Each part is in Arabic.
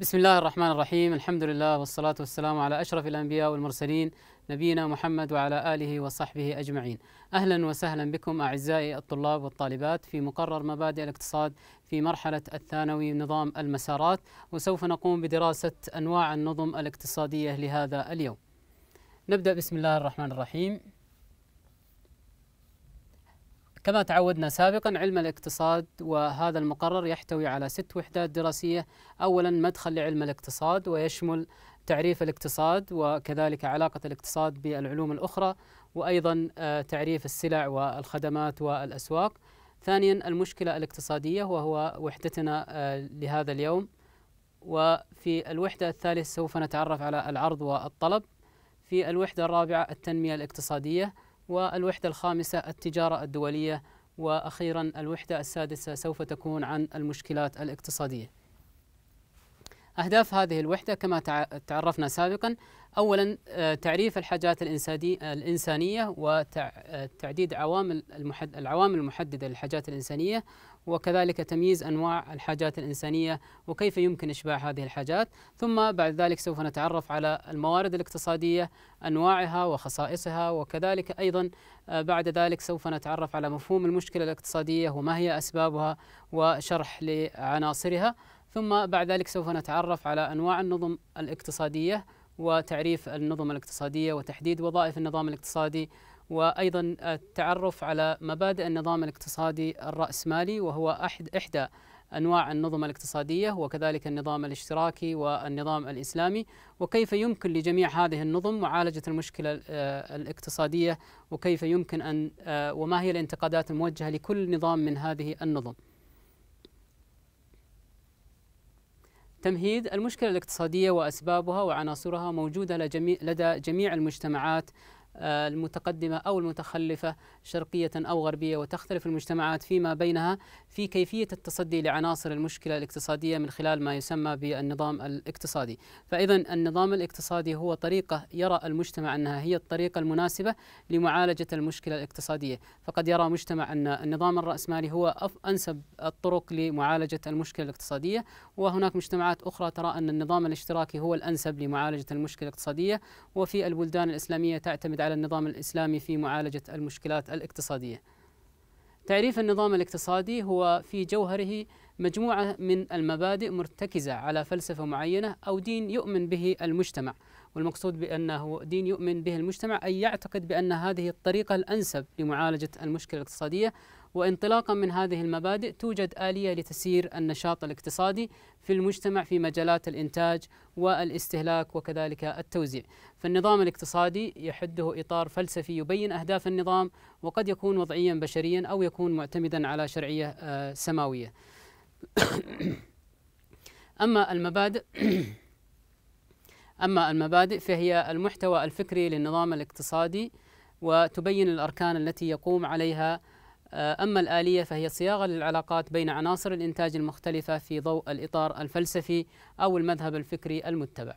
بسم الله الرحمن الرحيم الحمد لله والصلاة والسلام على أشرف الأنبياء والمرسلين نبينا محمد وعلى آله وصحبه أجمعين أهلا وسهلا بكم أعزائي الطلاب والطالبات في مقرر مبادئ الاقتصاد في مرحلة الثانوي نظام المسارات وسوف نقوم بدراسة أنواع النظم الاقتصادية لهذا اليوم نبدأ بسم الله الرحمن الرحيم كما تعودنا سابقا علم الاقتصاد وهذا المقرر يحتوي على ست وحدات دراسية أولا مدخل لعلم الاقتصاد ويشمل تعريف الاقتصاد وكذلك علاقة الاقتصاد بالعلوم الأخرى وأيضا آه، تعريف السلع والخدمات والأسواق ثانيا المشكلة الاقتصادية وهو وحدتنا آه، لهذا اليوم وفي الوحدة الثالثة سوف نتعرف على العرض والطلب في الوحدة الرابعة التنمية الاقتصادية والوحدة الخامسة التجارة الدولية وأخيرا الوحدة السادسة سوف تكون عن المشكلات الاقتصادية أهداف هذه الوحدة كما تعرفنا سابقا أولا آه، تعريف الحاجات الإنسانية وتعديد آه، عوامل العوامل المحددة للحاجات الإنسانية وكذلك تمييز أنواع الحاجات الإنسانية وكيف يمكن إشباع هذه الحاجات ثم بعد ذلك سوف نتعرف على الموارد الاقتصادية أنواعها وخصائصها وكذلك أيضا آه، بعد ذلك سوف نتعرف على مفهوم المشكلة الاقتصادية وما هي أسبابها وشرح لعناصرها ثم بعد ذلك سوف نتعرف على أنواع النظم الاقتصادية وتعريف النظم الاقتصادية وتحديد وظائف النظام الاقتصادي وأيضا التعرف على مبادئ النظام الاقتصادي الرأسمالي وهو أحد إحدى أنواع النظم الاقتصادية وكذلك النظام الاشتراكي والنظام الإسلامي وكيف يمكن لجميع هذه النظم معالجة المشكلة الاقتصادية وكيف يمكن أن وما هي الانتقادات الموجهة لكل نظام من هذه النظم تمهيد المشكلة الاقتصادية وأسبابها وعناصرها موجودة لدى جميع المجتمعات آه، المتقدمة أو المتخلفة شرقية أو غربية وتختلف المجتمعات فيما بينها في كيفية التصدي لعناصر المشكلة الاقتصادية من خلال ما يسمى بالنظام الاقتصادي فإذا النظام الاقتصادي هو طريقة يرى المجتمع أنها هي الطريقة المناسبة لمعالجة المشكلة الاقتصادية فقد يرى مجتمع أن النظام الرأسمالي هو أنسب الطرق لمعالجة المشكلة الاقتصادية وهناك مجتمعات أخرى ترى أن النظام الاشتراكي هو الأنسب لمعالجة المشكلة الاقتصادية وفي البلدان الإسلامية تعتمد على على النظام الإسلامي في معالجة المشكلات الاقتصادية تعريف النظام الاقتصادي هو في جوهره مجموعة من المبادئ مرتكزة على فلسفة معينة أو دين يؤمن به المجتمع والمقصود بأنه دين يؤمن به المجتمع أي يعتقد بأن هذه الطريقة الأنسب لمعالجة المشكلة الاقتصادية وانطلاقا من هذه المبادئ توجد آلية لتسيير النشاط الاقتصادي في المجتمع في مجالات الإنتاج والاستهلاك وكذلك التوزيع فالنظام الاقتصادي يحده إطار فلسفي يبين أهداف النظام وقد يكون وضعيا بشريا أو يكون معتمدا على شرعية آه، سماوية أما المبادئ أما المبادئ فهي المحتوى الفكري للنظام الاقتصادي وتبين الأركان التي يقوم عليها آه، أما الآلية فهي صياغة للعلاقات بين عناصر الإنتاج المختلفة في ضوء الإطار الفلسفي أو المذهب الفكري المتبع.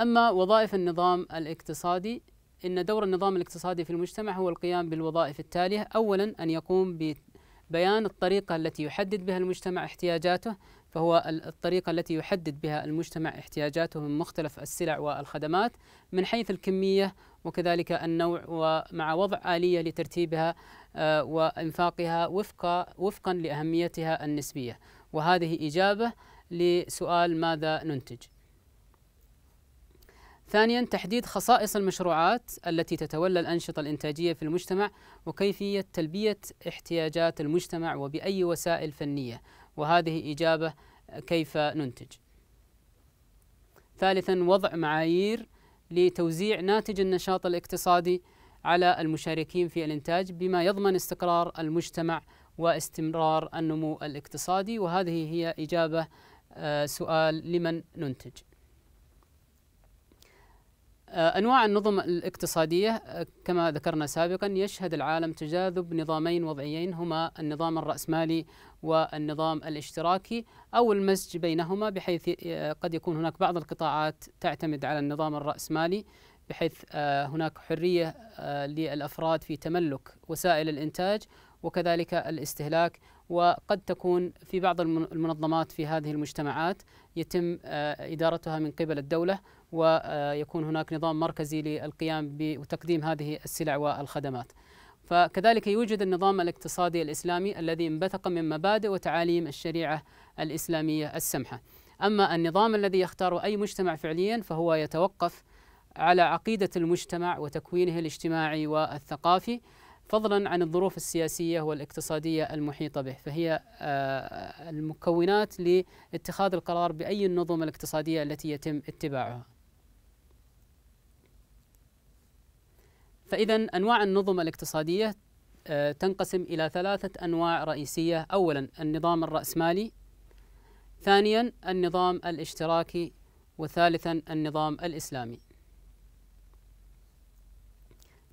أما وظائف النظام الاقتصادي إن دور النظام الاقتصادي في المجتمع هو القيام بالوظائف التالية أولا أن يقوم ببيان الطريقة التي يحدد بها المجتمع احتياجاته فهو الطريقة التي يحدد بها المجتمع احتياجاته من مختلف السلع والخدمات من حيث الكمية وكذلك النوع ومع وضع آلية لترتيبها آه، وإنفاقها وفق وفقا لأهميتها النسبية وهذه إجابة لسؤال ماذا ننتج ثانيا تحديد خصائص المشروعات التي تتولى الأنشطة الإنتاجية في المجتمع وكيفية تلبية احتياجات المجتمع وبأي وسائل فنية وهذه إجابة كيف ننتج ثالثا وضع معايير لتوزيع ناتج النشاط الاقتصادي على المشاركين في الإنتاج بما يضمن استقرار المجتمع واستمرار النمو الاقتصادي وهذه هي إجابة آه، سؤال لمن ننتج آه، أنواع النظم الاقتصادية آه، كما ذكرنا سابقا يشهد العالم تجاذب نظامين وضعيين هما النظام الرأسمالي والنظام الاشتراكي أو المزج بينهما بحيث آه، قد يكون هناك بعض القطاعات تعتمد على النظام الرأسمالي بحيث هناك حرية للأفراد في تملك وسائل الإنتاج وكذلك الاستهلاك وقد تكون في بعض المنظمات في هذه المجتمعات يتم إدارتها من قبل الدولة ويكون هناك نظام مركزي للقيام بتقديم هذه السلع والخدمات فكذلك يوجد النظام الاقتصادي الإسلامي الذي انبثق من مبادئ وتعاليم الشريعة الإسلامية السمحة أما النظام الذي يختاره أي مجتمع فعليا فهو يتوقف على عقيدة المجتمع وتكوينه الاجتماعي والثقافي فضلا عن الظروف السياسية والاقتصادية المحيطة به فهي آه، المكونات لاتخاذ القرار بأي النظم الاقتصادية التي يتم اتباعها فإذا أنواع النظم الاقتصادية آه، تنقسم إلى ثلاثة أنواع رئيسية أولا النظام الرأسمالي ثانيا النظام الاشتراكي وثالثا النظام الإسلامي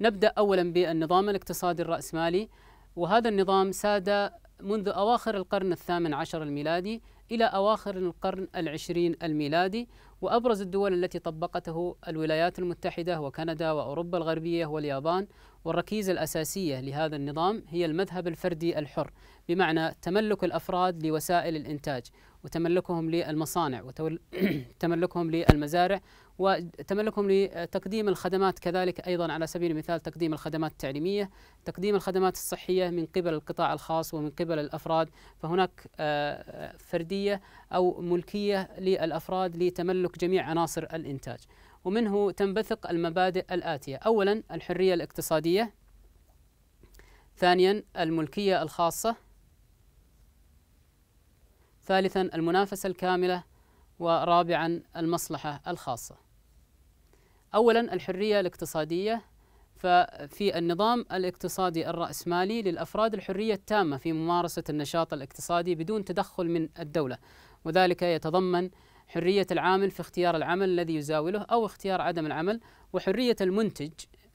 نبدأ أولا بالنظام الاقتصادي الرأسمالي وهذا النظام ساد منذ أواخر القرن الثامن عشر الميلادي إلى أواخر القرن العشرين الميلادي وأبرز الدول التي طبقته الولايات المتحدة وكندا وأوروبا الغربية واليابان والركيزة الأساسية لهذا النظام هي المذهب الفردي الحر بمعنى تملك الأفراد لوسائل الإنتاج وتملكهم للمصانع وتملكهم للمزارع وتملكهم لتقديم الخدمات كذلك أيضا على سبيل المثال تقديم الخدمات التعليمية تقديم الخدمات الصحية من قبل القطاع الخاص ومن قبل الأفراد فهناك آه، فردية أو ملكية للأفراد لتملك جميع عناصر الإنتاج ومنه تنبثق المبادئ الآتية أولا الحرية الاقتصادية ثانيا الملكية الخاصة ثالثا المنافسة الكاملة ورابعا المصلحة الخاصة أولا الحرية الاقتصادية ففي النظام الاقتصادي الرأسمالي للأفراد الحرية التامة في ممارسة النشاط الاقتصادي بدون تدخل من الدولة وذلك يتضمن حرية العامل في اختيار العمل الذي يزاوله أو اختيار عدم العمل وحرية المنتج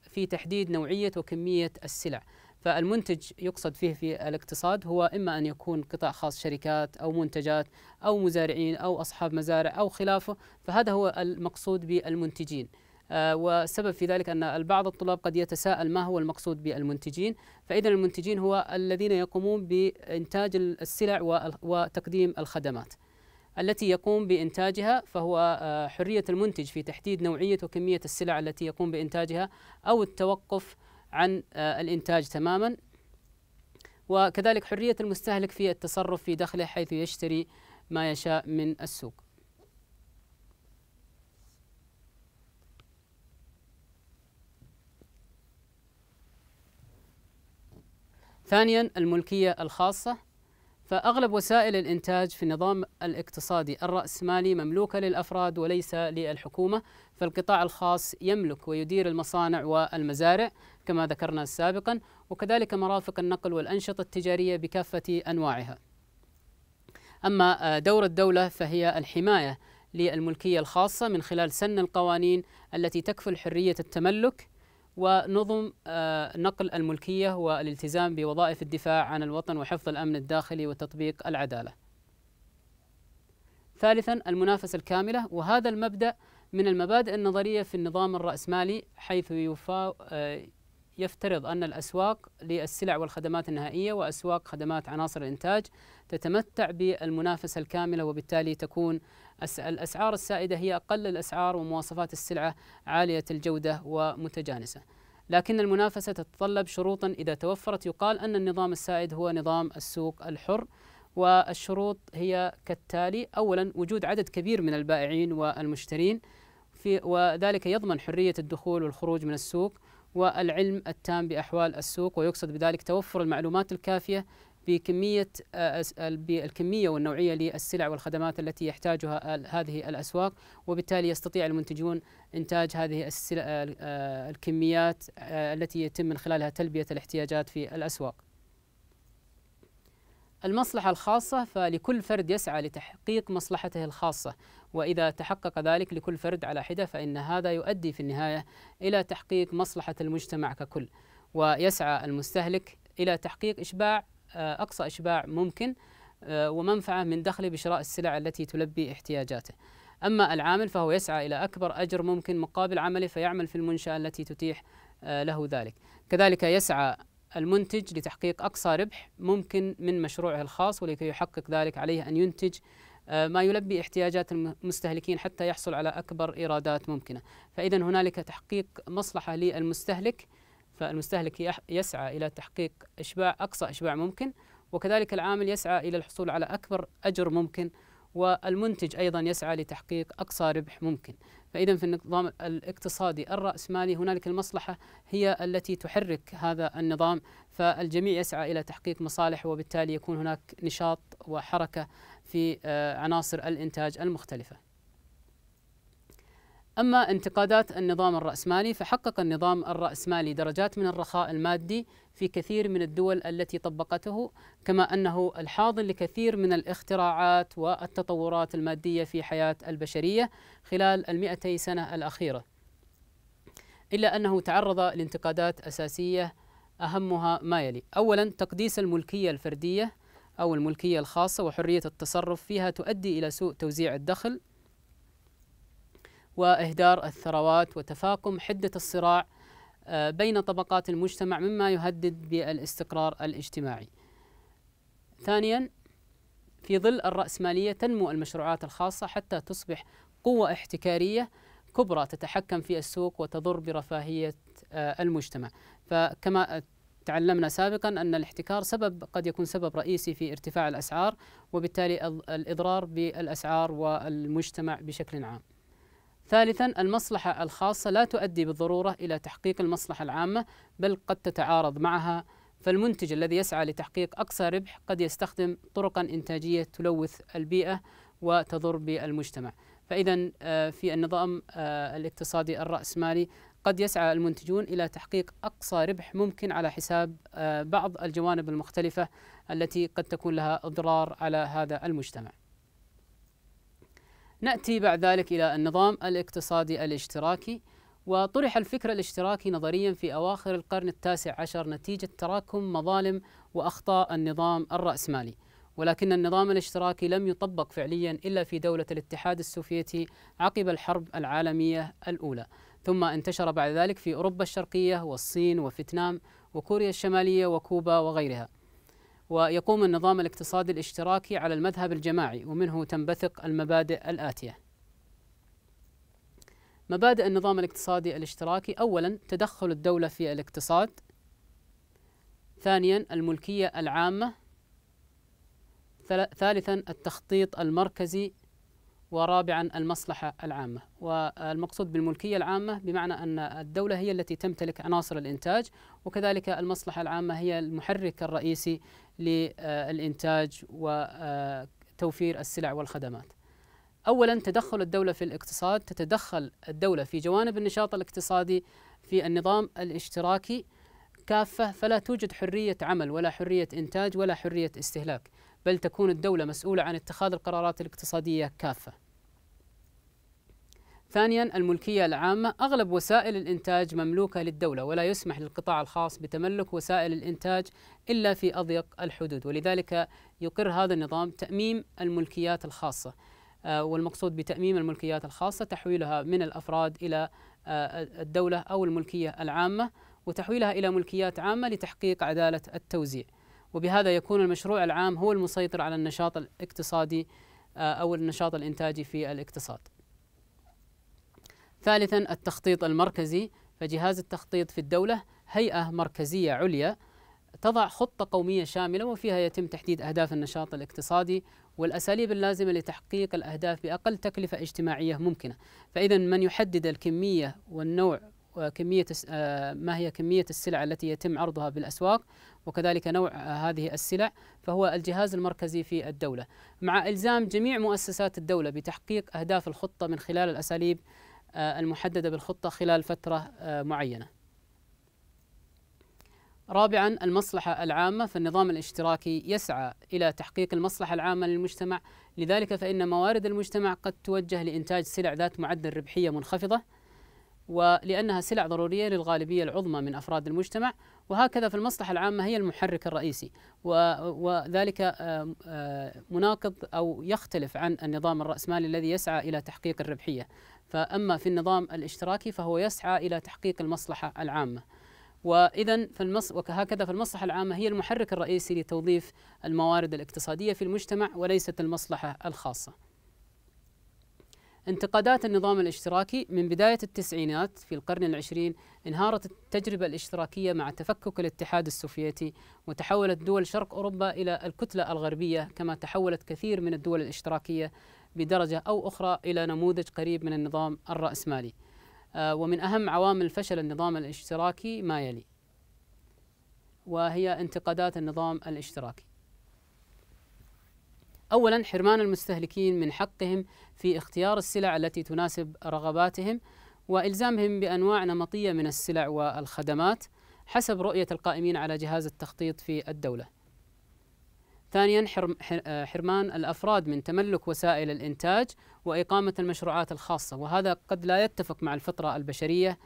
في تحديد نوعية وكمية السلع فالمنتج يقصد فيه في الاقتصاد هو إما أن يكون قطاع خاص شركات أو منتجات أو مزارعين أو أصحاب مزارع أو خلافه فهذا هو المقصود بالمنتجين آه، والسبب في ذلك أن البعض الطلاب قد يتساءل ما هو المقصود بالمنتجين فإذا المنتجين هو الذين يقومون بإنتاج السلع وتقديم الخدمات التي يقوم بإنتاجها فهو آه، حرية المنتج في تحديد نوعية وكمية السلع التي يقوم بإنتاجها أو التوقف عن آه، الإنتاج تماما وكذلك حرية المستهلك في التصرف في دخله حيث يشتري ما يشاء من السوق ثانيا الملكية الخاصة فأغلب وسائل الإنتاج في النظام الاقتصادي الرأسمالي مملوكة للأفراد وليس للحكومة فالقطاع الخاص يملك ويدير المصانع والمزارع كما ذكرنا سابقا وكذلك مرافق النقل والأنشطة التجارية بكافة أنواعها أما دور الدولة فهي الحماية للملكية الخاصة من خلال سن القوانين التي تكفل حرية التملك ونظم آه، نقل الملكية والالتزام بوظائف الدفاع عن الوطن وحفظ الأمن الداخلي وتطبيق العدالة ثالثا المنافسة الكاملة وهذا المبدأ من المبادئ النظرية في النظام الرأسمالي حيث آه، يفترض أن الأسواق للسلع والخدمات النهائية وأسواق خدمات عناصر الإنتاج تتمتع بالمنافسة الكاملة وبالتالي تكون الأسعار السائدة هي أقل الأسعار ومواصفات السلعة عالية الجودة ومتجانسة لكن المنافسة تتطلب شروطا إذا توفرت يقال أن النظام السائد هو نظام السوق الحر والشروط هي كالتالي أولا وجود عدد كبير من البائعين والمشترين في وذلك يضمن حرية الدخول والخروج من السوق والعلم التام بأحوال السوق ويقصد بذلك توفر المعلومات الكافية بكمية آه، بالكمية والنوعية للسلع والخدمات التي يحتاجها هذه الأسواق وبالتالي يستطيع المنتجون إنتاج هذه آه، الكميات آه، التي يتم من خلالها تلبية الاحتياجات في الأسواق المصلحة الخاصة فلكل فرد يسعى لتحقيق مصلحته الخاصة وإذا تحقق ذلك لكل فرد على حدة فإن هذا يؤدي في النهاية إلى تحقيق مصلحة المجتمع ككل ويسعى المستهلك إلى تحقيق إشباع آه، أقصى إشباع ممكن آه، ومنفعة من دخله بشراء السلع التي تلبي احتياجاته أما العامل فهو يسعى إلى أكبر أجر ممكن مقابل عمله فيعمل في المنشأة التي تتيح آه، له ذلك كذلك يسعى المنتج لتحقيق أقصى ربح ممكن من مشروعه الخاص ولكي يحقق ذلك عليه أن ينتج ما يلبي احتياجات المستهلكين حتى يحصل على أكبر إيرادات ممكنة فإذا هنالك تحقيق مصلحة للمستهلك فالمستهلك يسعى إلى تحقيق إشباع أقصى إشباع ممكن وكذلك العامل يسعى إلى الحصول على أكبر أجر ممكن والمنتج أيضا يسعى لتحقيق أقصى ربح ممكن فإذا في النظام الاقتصادي الرأسمالي هنالك المصلحة هي التي تحرك هذا النظام فالجميع يسعى إلى تحقيق مصالح وبالتالي يكون هناك نشاط وحركة في آه، عناصر الإنتاج المختلفة أما انتقادات النظام الرأسمالي فحقق النظام الرأسمالي درجات من الرخاء المادي في كثير من الدول التي طبقته كما أنه الحاضن لكثير من الاختراعات والتطورات المادية في حياة البشرية خلال المئتي سنة الأخيرة إلا أنه تعرض لانتقادات أساسية أهمها ما يلي أولا تقديس الملكية الفردية أو الملكية الخاصة وحرية التصرف فيها تؤدي إلى سوء توزيع الدخل واهدار الثروات وتفاقم حده الصراع آه، بين طبقات المجتمع مما يهدد بالاستقرار الاجتماعي. ثانيا في ظل الرأسمالية تنمو المشروعات الخاصة حتى تصبح قوة احتكارية كبرى تتحكم في السوق وتضر برفاهية آه، المجتمع فكما تعلمنا سابقا أن الاحتكار سبب قد يكون سبب رئيسي في ارتفاع الأسعار وبالتالي الإضرار بالأسعار والمجتمع بشكل عام ثالثا المصلحة الخاصة لا تؤدي بالضرورة إلى تحقيق المصلحة العامة بل قد تتعارض معها فالمنتج الذي يسعى لتحقيق أقصى ربح قد يستخدم طرقا إنتاجية تلوث البيئة وتضر بالمجتمع فإذا آه، في النظام آه، الاقتصادي الرأسمالي قد يسعى المنتجون إلى تحقيق أقصى ربح ممكن على حساب آه، بعض الجوانب المختلفة التي قد تكون لها أضرار على هذا المجتمع ناتي بعد ذلك الى النظام الاقتصادي الاشتراكي وطرح الفكر الاشتراكي نظريا في اواخر القرن التاسع عشر نتيجه تراكم مظالم واخطاء النظام الراسمالي ولكن النظام الاشتراكي لم يطبق فعليا الا في دوله الاتحاد السوفيتي عقب الحرب العالميه الاولى ثم انتشر بعد ذلك في اوروبا الشرقيه والصين وفيتنام وكوريا الشماليه وكوبا وغيرها ويقوم النظام الاقتصادي الاشتراكي على المذهب الجماعي ومنه تنبثق المبادئ الآتية مبادئ النظام الاقتصادي الاشتراكي أولا تدخل الدولة في الاقتصاد ثانيا الملكية العامة ثالثا التخطيط المركزي ورابعا المصلحة العامة والمقصود بالملكية العامة بمعنى أن الدولة هي التي تمتلك عناصر الإنتاج وكذلك المصلحة العامة هي المحرك الرئيسي للإنتاج وتوفير السلع والخدمات أولا تدخل الدولة في الاقتصاد تتدخل الدولة في جوانب النشاط الاقتصادي في النظام الاشتراكي كافة فلا توجد حرية عمل ولا حرية إنتاج ولا حرية استهلاك بل تكون الدولة مسؤولة عن اتخاذ القرارات الاقتصادية كافة ثانيا الملكية العامة أغلب وسائل الإنتاج مملوكة للدولة ولا يسمح للقطاع الخاص بتملك وسائل الإنتاج إلا في أضيق الحدود ولذلك يقر هذا النظام تأميم الملكيات الخاصة آه، والمقصود بتأميم الملكيات الخاصة تحويلها من الأفراد إلى آه، الدولة أو الملكية العامة وتحويلها إلى ملكيات عامة لتحقيق عدالة التوزيع وبهذا يكون المشروع العام هو المسيطر على النشاط الاقتصادي آه، أو النشاط الإنتاجي في الاقتصاد ثالثا التخطيط المركزي فجهاز التخطيط في الدولة هيئة مركزية عليا تضع خطة قومية شاملة وفيها يتم تحديد أهداف النشاط الاقتصادي والأساليب اللازمة لتحقيق الأهداف بأقل تكلفة اجتماعية ممكنة فإذا من يحدد الكمية والنوع وكمية آه، ما هي كمية السلع التي يتم عرضها بالأسواق وكذلك نوع هذه السلع فهو الجهاز المركزي في الدولة مع إلزام جميع مؤسسات الدولة بتحقيق أهداف الخطة من خلال الأساليب آه، المحددة بالخطة خلال فترة آه، معينة. رابعا المصلحة العامة فالنظام الاشتراكي يسعى إلى تحقيق المصلحة العامة للمجتمع لذلك فإن موارد المجتمع قد توجه لإنتاج سلع ذات معدل ربحية منخفضة ولأنها سلع ضرورية للغالبية العظمى من أفراد المجتمع وهكذا فالمصلحة العامة هي المحرك الرئيسي وذلك مناقض أو يختلف عن النظام الرأسمالي الذي يسعى إلى تحقيق الربحية فأما في النظام الاشتراكي فهو يسعى إلى تحقيق المصلحة العامة وإذا فالمص... وهكذا فالمصلحة العامة هي المحرك الرئيسي لتوظيف الموارد الاقتصادية في المجتمع وليست المصلحة الخاصة انتقادات النظام الاشتراكي من بداية التسعينات في القرن العشرين انهارت التجربة الاشتراكية مع تفكك الاتحاد السوفيتي وتحولت دول شرق أوروبا إلى الكتلة الغربية كما تحولت كثير من الدول الاشتراكية بدرجة أو أخرى إلى نموذج قريب من النظام الرأسمالي آه، ومن أهم عوامل فشل النظام الاشتراكي ما يلي وهي انتقادات النظام الاشتراكي أولا حرمان المستهلكين من حقهم في اختيار السلع التي تناسب رغباتهم وإلزامهم بأنواع نمطية من السلع والخدمات حسب رؤية القائمين على جهاز التخطيط في الدولة ثانيا آه، حرمان الافراد من تملك وسائل الانتاج واقامه المشروعات الخاصه وهذا قد لا يتفق مع الفطره البشريه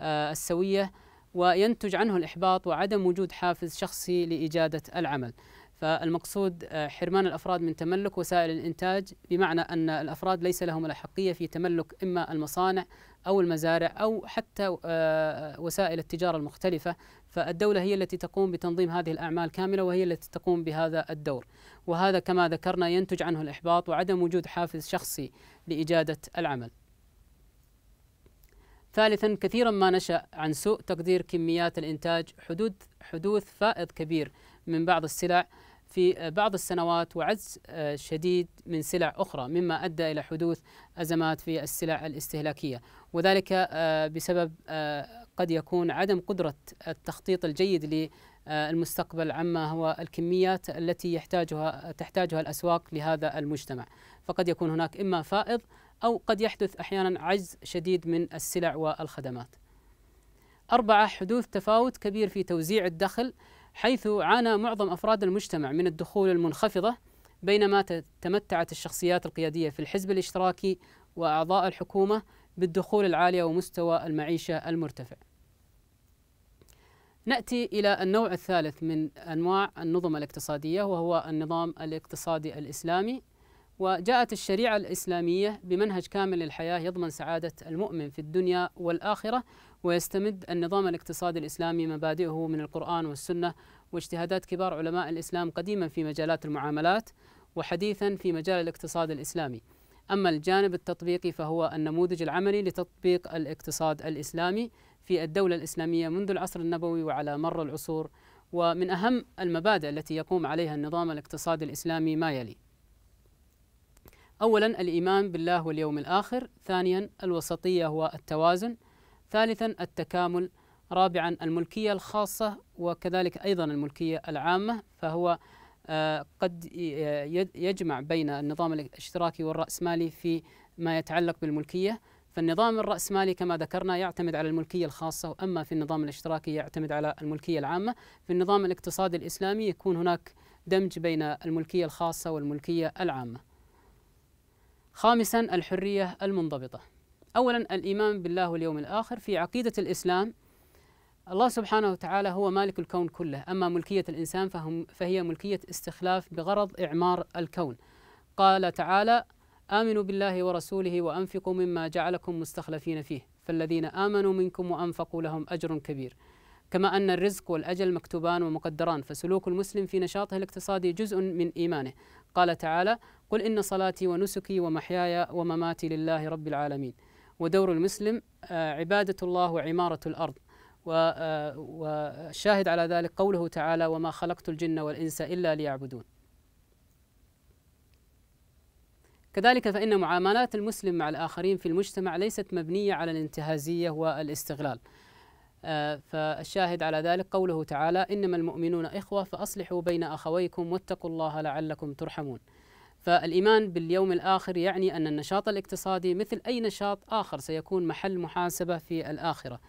آه، السويه وينتج عنه الاحباط وعدم وجود حافز شخصي لاجاده العمل. فالمقصود آه، حرمان الافراد من تملك وسائل الانتاج بمعنى ان الافراد ليس لهم الاحقيه في تملك اما المصانع او المزارع او حتى وسائل التجاره المختلفه فالدولة هي التي تقوم بتنظيم هذه الأعمال كاملة وهي التي تقوم بهذا الدور وهذا كما ذكرنا ينتج عنه الإحباط وعدم وجود حافز شخصي لإجادة العمل ثالثا كثيرا ما نشأ عن سوء تقدير كميات الإنتاج حدود حدوث فائض كبير من بعض السلع في بعض السنوات وعجز آه، شديد من سلع أخرى مما أدى إلى حدوث أزمات في السلع الاستهلاكية وذلك آه، بسبب آه، قد يكون عدم قدرة التخطيط الجيد للمستقبل عما هو الكميات التي يحتاجها تحتاجها الأسواق لهذا المجتمع فقد يكون هناك إما فائض أو قد يحدث أحيانا عجز شديد من السلع والخدمات أربعة حدوث تفاوت كبير في توزيع الدخل حيث عانى معظم أفراد المجتمع من الدخول المنخفضة بينما تمتعت الشخصيات القيادية في الحزب الاشتراكي وأعضاء الحكومة بالدخول العالية ومستوى المعيشة المرتفع ناتي الى النوع الثالث من انواع النظم الاقتصاديه وهو النظام الاقتصادي الاسلامي وجاءت الشريعه الاسلاميه بمنهج كامل للحياه يضمن سعاده المؤمن في الدنيا والاخره ويستمد النظام الاقتصادي الاسلامي مبادئه من القران والسنه واجتهادات كبار علماء الاسلام قديما في مجالات المعاملات وحديثا في مجال الاقتصاد الاسلامي. اما الجانب التطبيقي فهو النموذج العملي لتطبيق الاقتصاد الاسلامي في الدولة الإسلامية منذ العصر النبوي وعلى مر العصور ومن أهم المبادئ التي يقوم عليها النظام الاقتصادي الإسلامي ما يلي أولا الإيمان بالله واليوم الآخر ثانيا الوسطية والتوازن ثالثا التكامل رابعا الملكية الخاصة وكذلك أيضا الملكية العامة فهو آه، قد آه، يجمع بين النظام الاشتراكي والرأسمالي في ما يتعلق بالملكية فالنظام الرأسمالي كما ذكرنا يعتمد على الملكية الخاصة وأما في النظام الاشتراكي يعتمد على الملكية العامة في النظام الاقتصادي الإسلامي يكون هناك دمج بين الملكية الخاصة والملكية العامة خامسا الحرية المنضبطة أولا الإيمان بالله واليوم الآخر في عقيدة الإسلام الله سبحانه وتعالى هو مالك الكون كله أما ملكية الإنسان فهم فهي ملكية استخلاف بغرض إعمار الكون قال تعالى آمنوا بالله ورسوله وأنفقوا مما جعلكم مستخلفين فيه فالذين آمنوا منكم وأنفقوا لهم أجر كبير كما أن الرزق والأجل مكتوبان ومقدران فسلوك المسلم في نشاطه الاقتصادي جزء من إيمانه قال تعالى قل إن صلاتي ونسكي ومحياي ومماتي لله رب العالمين ودور المسلم آه، عبادة الله وعمارة الأرض والشاهد آه، على ذلك قوله تعالى وما خلقت الجن والإنس إلا ليعبدون كذلك فإن معاملات المسلم مع الآخرين في المجتمع ليست مبنية على الانتهازية والاستغلال آه، فالشاهد على ذلك قوله تعالى إنما المؤمنون إخوة فأصلحوا بين أخويكم واتقوا الله لعلكم ترحمون فالإيمان باليوم الآخر يعني أن النشاط الاقتصادي مثل أي نشاط آخر سيكون محل محاسبة في الآخرة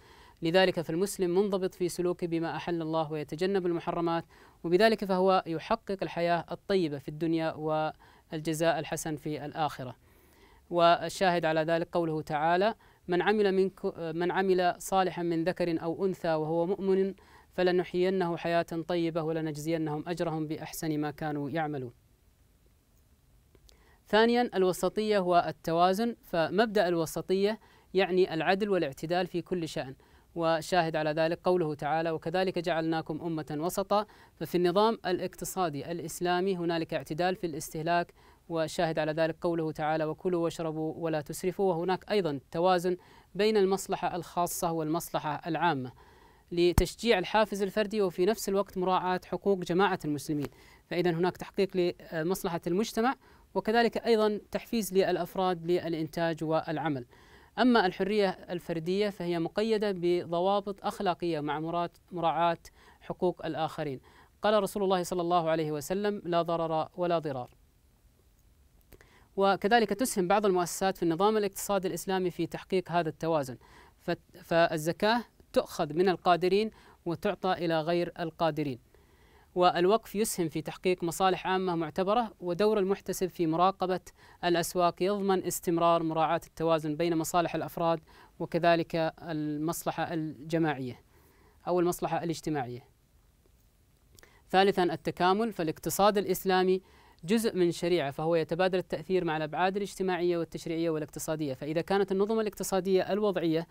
لذلك فالمسلم منضبط في سلوكه بما أحل الله ويتجنب المحرمات وبذلك فهو يحقق الحياة الطيبة في الدنيا و الجزاء الحسن في الآخرة والشاهد على ذلك قوله تعالى من عمل, من, من عمل صالحا من ذكر أو أنثى وهو مؤمن فلنحيينه حياة طيبة ولنجزينهم أجرهم بأحسن ما كانوا يعملون ثانيا الوسطية والتوازن فمبدأ الوسطية يعني العدل والاعتدال في كل شأن وشاهد على ذلك قوله تعالى وكذلك جعلناكم أمة وسطا ففي النظام الاقتصادي الإسلامي هنالك اعتدال في الاستهلاك وشاهد على ذلك قوله تعالى وكلوا واشربوا ولا تسرفوا وهناك أيضا توازن بين المصلحة الخاصة والمصلحة العامة لتشجيع الحافز الفردي وفي نفس الوقت مراعاة حقوق جماعة المسلمين فإذا هناك تحقيق لمصلحة المجتمع وكذلك أيضا تحفيز للأفراد للإنتاج والعمل أما الحرية الفردية فهي مقيدة بضوابط أخلاقية مع مراعاة حقوق الآخرين قال رسول الله صلى الله عليه وسلم لا ضرر ولا ضرار وكذلك تسهم بعض المؤسسات في النظام الاقتصادي الإسلامي في تحقيق هذا التوازن فالزكاة تؤخذ من القادرين وتعطى إلى غير القادرين والوقف يسهم في تحقيق مصالح عامة معتبرة ودور المحتسب في مراقبة الأسواق يضمن استمرار مراعاة التوازن بين مصالح الأفراد وكذلك المصلحة الجماعية أو المصلحة الاجتماعية. ثالثا التكامل فالاقتصاد الإسلامي جزء من شريعة فهو يتبادل التأثير مع الأبعاد الاجتماعية والتشريعية والاقتصادية فإذا كانت النظم الاقتصادية الوضعية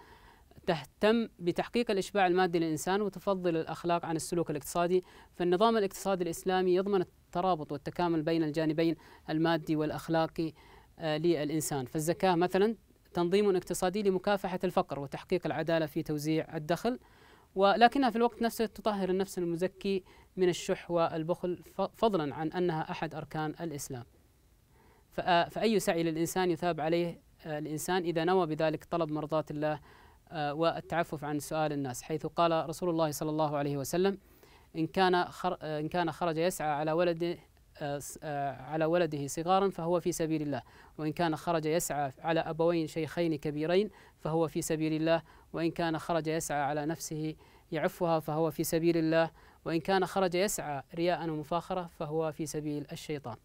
تهتم بتحقيق الإشباع المادي للإنسان وتفضل الأخلاق عن السلوك الاقتصادي فالنظام الاقتصادي الإسلامي يضمن الترابط والتكامل بين الجانبين المادي والأخلاقي آه، للإنسان فالزكاة مثلا تنظيم اقتصادي لمكافحة الفقر وتحقيق العدالة في توزيع الدخل ولكنها في الوقت نفسه تطهر النفس المزكي من الشح والبخل فضلا عن أنها أحد أركان الإسلام فأي سعي للإنسان يثاب عليه آه، الإنسان إذا نوى بذلك طلب مرضاة الله والتعفف عن سؤال الناس حيث قال رسول الله صلى الله عليه وسلم إن كان إن كان خرج يسعى على ولده آه، آه، على ولده صغارا فهو في سبيل الله وإن كان خرج يسعى على أبوين شيخين كبيرين فهو في سبيل الله وإن كان خرج يسعى على نفسه يعفها فهو في سبيل الله وإن كان خرج يسعى رياء ومفاخرة فهو في سبيل الشيطان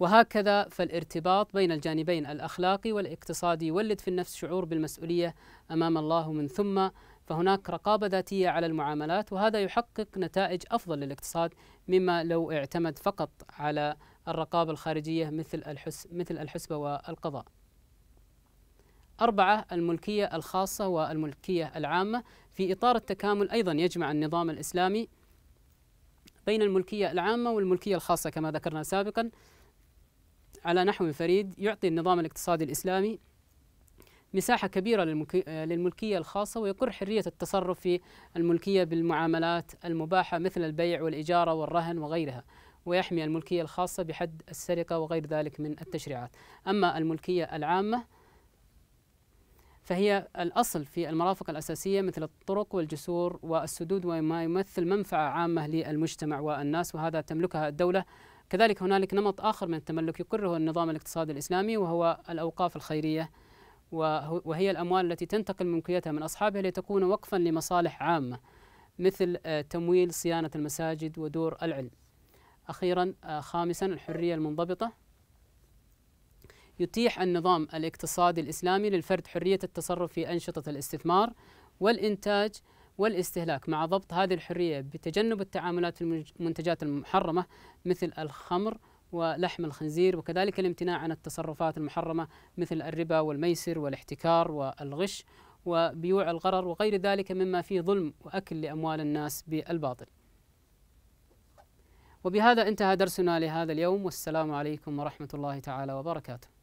وهكذا فالارتباط بين الجانبين الاخلاقي والاقتصادي يولد في النفس شعور بالمسؤوليه امام الله ومن ثم فهناك رقابه ذاتيه على المعاملات وهذا يحقق نتائج افضل للاقتصاد مما لو اعتمد فقط على الرقابه الخارجيه مثل الحس مثل الحسبه والقضاء. أربعة الملكية الخاصة والملكية العامة في إطار التكامل أيضا يجمع النظام الإسلامي بين الملكية العامة والملكية الخاصة كما ذكرنا سابقا على نحو فريد يعطي النظام الاقتصادي الإسلامي مساحة كبيرة للملكية الخاصة ويقر حرية التصرف في الملكية بالمعاملات المباحة مثل البيع والإجارة والرهن وغيرها ويحمي الملكية الخاصة بحد السرقة وغير ذلك من التشريعات أما الملكية العامة فهي الأصل في المرافق الأساسية مثل الطرق والجسور والسدود وما يمثل منفعة عامة للمجتمع والناس وهذا تملكها الدولة كذلك هنالك نمط آخر من التملك يقره النظام الاقتصادي الإسلامي وهو الأوقاف الخيرية وهي الأموال التي تنتقل كيتها من أصحابها لتكون وقفا لمصالح عامة مثل آه، تمويل صيانة المساجد ودور العلم أخيرا آه، خامسا الحرية المنضبطة يتيح النظام الاقتصادي الإسلامي للفرد حرية التصرف في أنشطة الاستثمار والإنتاج والاستهلاك مع ضبط هذه الحرية بتجنب التعاملات المنتجات المحرمة مثل الخمر ولحم الخنزير وكذلك الامتناع عن التصرفات المحرمة مثل الربا والميسر والاحتكار والغش وبيوع الغرر وغير ذلك مما فيه ظلم وأكل لأموال الناس بالباطل وبهذا انتهى درسنا لهذا اليوم والسلام عليكم ورحمة الله تعالى وبركاته